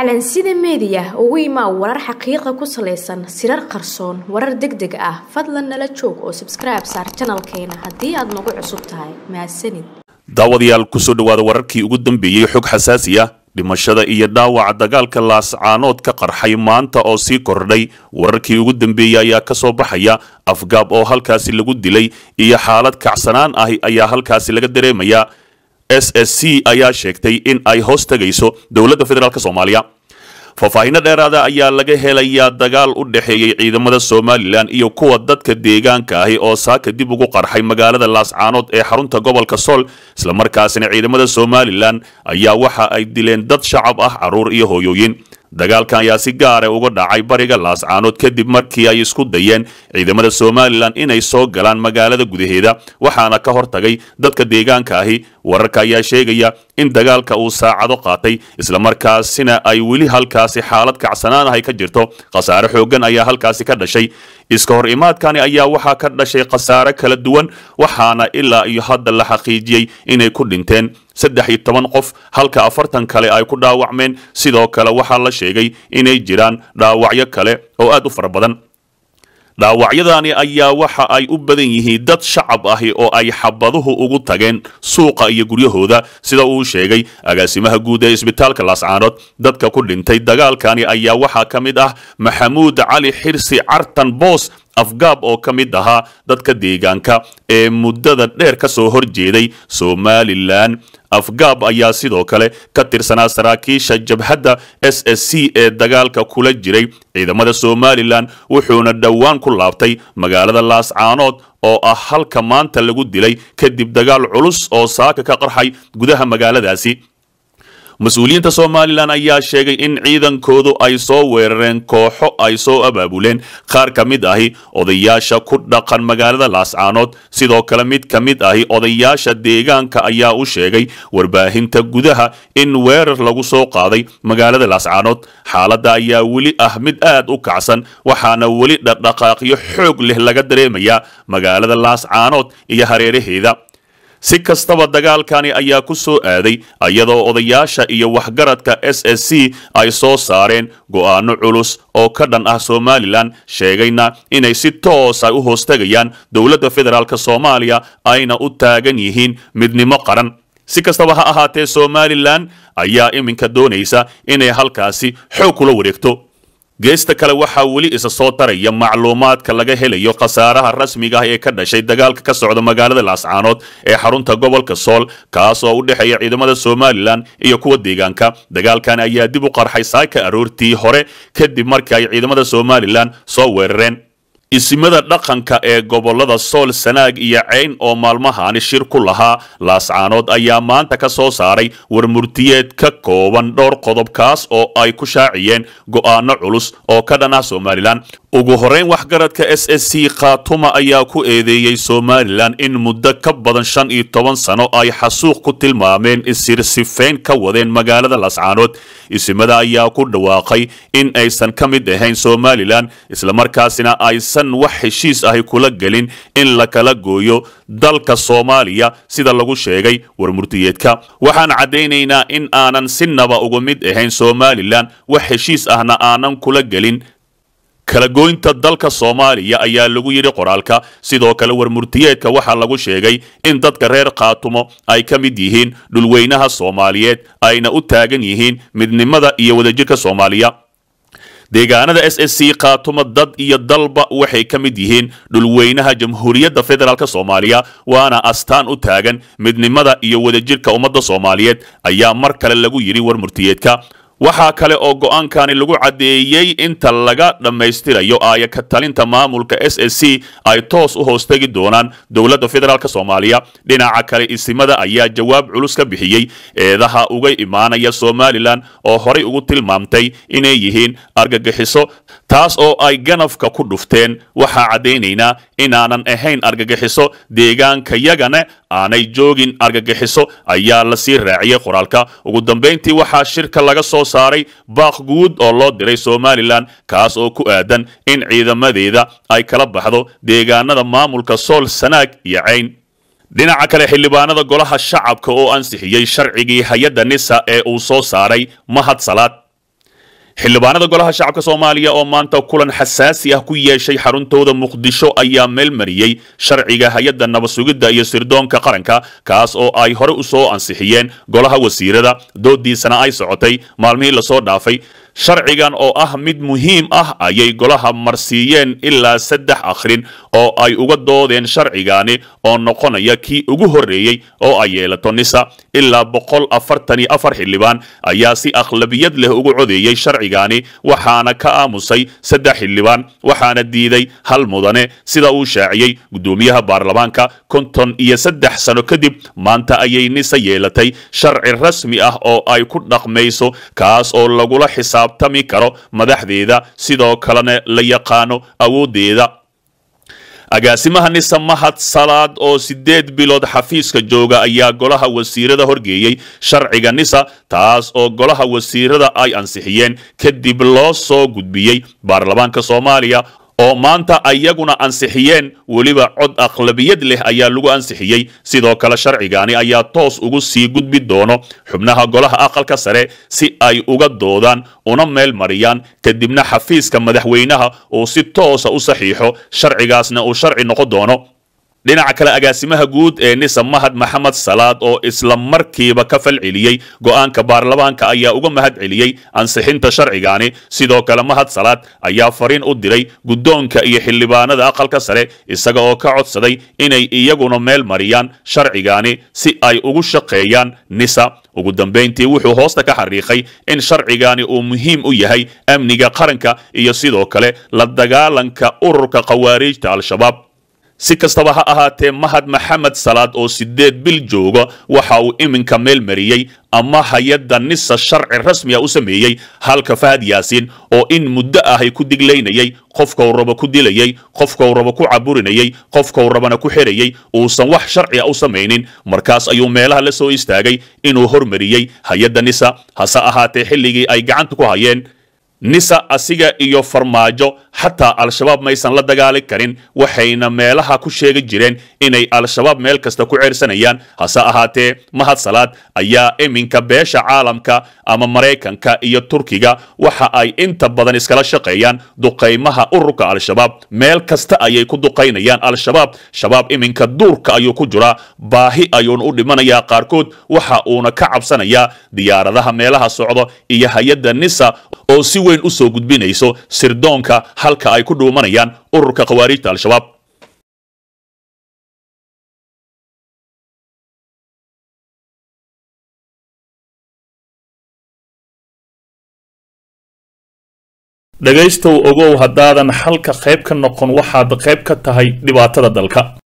calansida meediya ugu imaa warar xaqiiqa ku salaysan sirar qarsoon warar deg deg ah fadlan nala joog oo sabskribe saar janalkeena haddii aad nagu cusub tahay mahadsanid daawadayaal kusoo dhawaada wararkii ugu dambeeyey xog xasaasi ah dhimashada iyo dhaawaca dagaalka laascaanood ka qarxay maanta oo sii kordhay wararkii ugu dambeeyey ayaa ka soo baxaya afgaab oo halkaasi lagu dilay iyo xaalad kacsanaan ahi ayaa halkaasi laga dareemayaa s s c ayaa sheegtay in ay hoos tegayso dowladda federaalk soomaaliya faahfaahinno dheeraada ayaa laga helayaa dagaal u dhexeeyey ciidamada somalilan iyo kuwa dadka deegaanka ahi oo saaka dib ugu qarxay magaalada laascaanood ee xarunta gobolka sool islamarkaasna ciidamada somalilan ayaa waxa ay dileen dad shacab ah caruur iyo hooyooyin dagaalkan ayaa si gaara ah uga dhacay bariga laascaanood kadib markii ay isku dayeen ciidamada somalilan inay soo galaan magaalada gudaheeda waxaana ka hortagay dadka deegaanka ahi wararka ayaa sheegaya in dagaalka uu saacado qaatay islamarkaasina ay weli halkaasi xaalad kacsanaanahay ka jirto khasaare xooggan ayaa halkaasi ka dhashay iska hor imaadkani ayaa waxaa ka dhashay khasaare kala duwan waxaana ilaa iyo hadda la xaqiijiyey inay ku dhinteen saddex iyo toban qof halka afartan kale ay ku dhaawacmeen sidoo kale waxaa la sheegay inay jiraan dhaawacyo kale oo aad u fara badan dhaawacyadani ayaa waxa ay u badan yihiin dad shacab ahi oo ay xabaduhu ugu tageen suuqa iyo guryahooda sida uu sheegay agaasimaha guud ee isbitaalka laascaanood dadka ku dhintay dagaalkani ayaa waxaa ka mid ah maxamuud cali xirsi cartan boos afgaab oo ka mid ahaa dadka deegaanka ee muddada dheer ka soo horjeeday somalilan afgaab ayaa sidoo kale ka tirsanaa saraakiisha jabhadda s s c ee dagaalka kula jiray ciidamada somalilan wuxuuna dhowaan ku laabtay magaalada laascaanood oo ah halka maanta lagu dilay kadib dagaal culus oo saaka ka qarxay gudaha magaaladaasi mas-uuliyiinta somalilan ayaa sheegay in ciidankoodu ay soo weerareen kooxo ay soo abaabuleen qaar ka mid ahi odayaasha ku dhaqan magaalada laascaanood sidoo kale mid ka mid ahi odayaasha deegaanka ayaa u sheegay warbaahinta gudaha in weerar lagu soo qaaday magaalada laascaanood xaaladda ayaa weli ah mid aad u kacsan waxaana weli dhaqdhaqaaqyo xoog leh laga dareemayaa magaalada laascaanood iyo hareeraheeda si kastaba dagaalkani ayaa ku soo aaday ayadoo odayaasha iyo waxgaradka s s c ay soo saareen go'aano culus oo ka dhan ah somalilan sheegayna inay si toos ay ah u hoostegayaan dowladda federaalk soomaaliya ayna u taagan yihiin midnimo qaran si kastaba ha ahaatee somalilan ayaa iminka doonaysa inay halkaasi xoog kula wareegto geesta kale waxaa weli isa soo taraya macluumaadka laga helayo khasaaraha rasmiga ah ee ka dhashay dagaalka ka socda magaalada laascaanood ee xarunta gobolka sool kaas oo u dhexeeya ciidamada somalilan iyo kuwa deegaanka dagaalkan ayaa dib u qarxay saaka aroortii hore kadib markii ay ciidamada somalilan soo weerareen isimada dhaqanka ee gobolada sool sanaag iyo ceyn oo maalmahani shir ku lahaa laascaanood ayaa maanta ka soo saaray warmurtiyeed ka kooban dhowr qodob kaas oo ay ku shaaciyeen go'aano culus oo ka dhan ah somalilan ugu horeyn waxgaradka s s c khaatuma ayaa ku eedeeyey somalilan in muddo ka badan shan iyo toban sano ay xasuuq ku tilmaameen isirsifeyn ka wadeen magaalada laascaanood isimada ayaa ku dhawaaqay in aysan ka mid ahayn somalilan islamarkaasina ay aysan wax heshiis ahi kula gelin in la kala gooyo dalka soomaaliya sida lagu sheegay warmurtiyeedka waxaan caddaynaynaa in aanan si naba uga mid ahayn somalilan wax heshiis ahna aanan kula gelin kalagoynta dalka soomaaliya ayaa lagu yidhi qoraalka sidoo kale warmurtiyeedka waxaa lagu sheegay in dadka reer khaatumo ay ka mid yihiin dhulweynaha soomaaliyeed ayna u taagan yihiin midnimada iyo wadajirka soomaaliya deegaanada s s c kaatuma dad iyo dalba waxay ka mid yihiin dhulweynaha jamhuuriyadda federaalk soomaaliya waana astaan u taagan midnimada iyo wadajirka ummadda soomaaliyeed ayaa mar kale lagu yidhi war murtiyeedka waxaa kale oo go'aankani lagu caddeeyey inta laga dhammaystirayo aaya ka talinta maamulka s s c ay toos u hoostegi doonaan dowladda federaalk soomaaliya dhinaca kale isimada ayaa jawaab culus ka bixiyey eedaha uga imaanaya somalilan oo horay ugu tilmaamtay inay yihiin argagixiso taas oo ay ganafka ku dhufteen waxaa caddaynaynaa inaanan ahayn argagixiso deegaankayagana aanay joogin argagixiso ayaa lasii raaciyey qoraalka ugu dambayntii waxaa shirka laga soo saaray baaq guud oo loo diray somalilan kaas oo ku aadan in ciidamadeeda ay kala baxdo deegaanada maamulka sool sanaag iyo cayn dhinaca kale xildhibaanada golaha shacabka oo ansixiyey sharcigii hay-adda nisa ee uu soo saaray mahad salaad xildhibaanada golaha shacabka soomaaliya oo maanta kulan xasaasi ah ku yeeshay xaruntooda muqdisho ayaa meelmariyey sharciga hay-adda nabadsugidda iyo sirdoonka qaranka kaas oo ay hore u soo ansixiyeen golaha wasiirada doodiisana ay socotay maalmihii lasoo dhaafay sharcigan oo ah mid muhiim ah ayay golaha marsiiyeen ilaa saddex akhrin oo ay uga doodeen sharcigani oo noqonaya kii ugu horreeyey oo ay yeelato nisa ilaa boqol afartan iyo afar xildhibaan ayaa si akhlabiyad leh ugu codeeyey sharcigani waxaana ka aamusay saddex xildhibaan waxaana diiday hal mudane sida uu shaaciyey guddoomiyaha baarlamaanka konton iyo saddex sano kadib maanta ayay nisa yeelatay sharci rasmi ah oo ay ku dhaqmayso kaas oo lagula xisaab xisaabtami karo madaxdeeda sidoo kalena la yaqaano awooddeeda agaasimaha nise mahad salaad oo sideed bilood xafiiska jooga ayaa golaha wasiirada horgeeyey sharciga nisa taas oo golaha wasiirada ay ansixiyeen kadib loo soo gudbiyey baarlamaanka soomaaliya oo maanta ayaguna ansixiyeen weliba cod akhlabiyad leh ayaa lagu ansixiyey sidoo kale sharcigaani ayaa toos ugu sii gudbi doono xubnaha golaha aqalka sare si ay uga doodaan una meel mariyaan kadibna xafiiska madaxweynaha uu si toosa ah u saxiixo sharcigaasna uu sharci noqon doono dhinaca kale agaasimaha guud ee nisa mahad maxamed salaad oo isla markiiba ka fal celiyey go baarlamaanka ayaa uga mahad celiyey ansixinta sharcigaani sidoo kale mahad salaad ayaa fariin u diray guddoonka iyo xildhibaanada aqalka sare isaga oo ka codsaday inay iyaguna meel mariyaan sharcigaani si ay ugu shaqeeyaan nisa ugu dambayntii wuxuu hoosta ka xariiqay in sharcigaani uu muhiim u yahay amniga qaranka iyo sidoo kale la dagaalanka ururka khawaariijta al-shabaab si kastaba ha ahaatee mahad maxamed salaad oo sideed bil jooga waxa uu iminka meel mariyey ama hay-adda nisa sharci rasmiga u sameeyey halka fahad yaasiin oo in muddo ahay ku diglaynayay qofkau rabo ku dilayey qofkau rabo ku caburinayey qofkau rabana ku xerayey uusan wax sharciga ah u samaynin markaas ayuu meelaha la soo istaagay inuu hormariyey hay-adda nisa hase ahaatee xilligii ay gacanta ku hayeen nisa asiga iyo farmaajo xataa al-shabaab maysan la dagaali karin waxayna meelaha ku sheegi jireen inay al-shabaab meel kasta ku ceersanayaan hase ahaatee mahadsalaad ayaa iminka beesha caalamka ama maraykanka iyo turkiga waxa ay inta badan iskala shaqeeyaan duqaymaha ururka al-shabaab meel kasta ayay ku duqaynayaan al-shabaab shabaab iminka duurka ayuu ku jiraa baahi ayuuna u dhimanayaa qaarkood waxa uuna ka cabsanayaa diyaaradaha meelaha socdo iyo hay-adda nisa oo si weyn u soo gudbinayso sirdoonka halka ay ku dhuumanayaan ururka khawaariijta al-shabaab dhegaystow ogow haddaadan xalka qayb ka noqon waxaad qayb ka tahay dhibaatada dalka